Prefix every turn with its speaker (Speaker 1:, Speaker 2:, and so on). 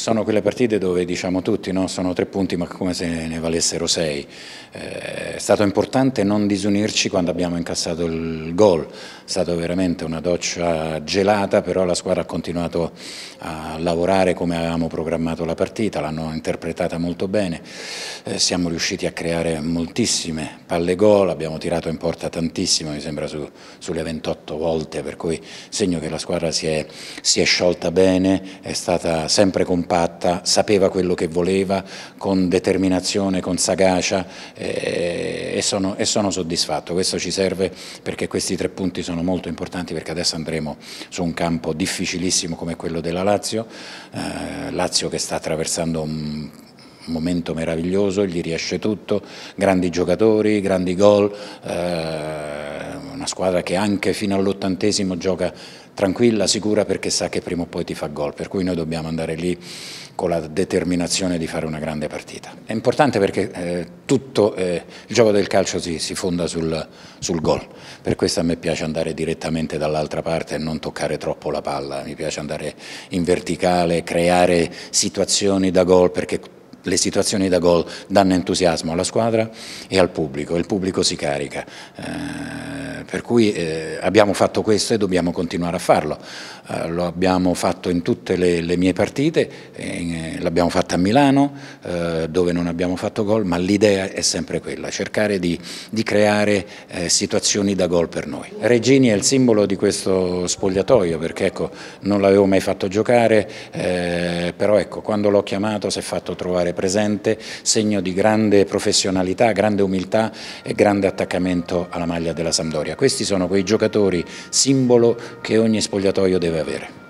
Speaker 1: Sono quelle partite dove diciamo tutti, no? sono tre punti ma come se ne valessero sei. Eh, è stato importante non disunirci quando abbiamo incassato il gol, è stata veramente una doccia gelata, però la squadra ha continuato a lavorare come avevamo programmato la partita, l'hanno interpretata molto bene, eh, siamo riusciti a creare moltissime palle gol, abbiamo tirato in porta tantissimo, mi sembra su, sulle 28 volte, per cui segno che la squadra si è, si è sciolta bene, è stata sempre complessa compatta, sapeva quello che voleva, con determinazione, con sagacia eh, e, sono, e sono soddisfatto. Questo ci serve perché questi tre punti sono molto importanti perché adesso andremo su un campo difficilissimo come quello della Lazio, eh, Lazio che sta attraversando un momento meraviglioso, gli riesce tutto, grandi giocatori, grandi gol, eh, una squadra che anche fino all'ottantesimo gioca tranquilla, sicura perché sa che prima o poi ti fa gol, per cui noi dobbiamo andare lì con la determinazione di fare una grande partita. È importante perché eh, tutto eh, il gioco del calcio si, si fonda sul, sul gol, per questo a me piace andare direttamente dall'altra parte e non toccare troppo la palla, mi piace andare in verticale, creare situazioni da gol perché le situazioni da gol danno entusiasmo alla squadra e al pubblico, il pubblico si carica. Eh, per cui eh, abbiamo fatto questo e dobbiamo continuare a farlo. Eh, lo abbiamo fatto in tutte le, le mie partite, eh, l'abbiamo fatto a Milano eh, dove non abbiamo fatto gol, ma l'idea è sempre quella, cercare di, di creare eh, situazioni da gol per noi. Regini è il simbolo di questo spogliatoio perché ecco, non l'avevo mai fatto giocare, eh, però ecco, quando l'ho chiamato si è fatto trovare presente, segno di grande professionalità, grande umiltà e grande attaccamento alla maglia della Sampdoria. Questi sono quei giocatori simbolo che ogni spogliatoio deve avere.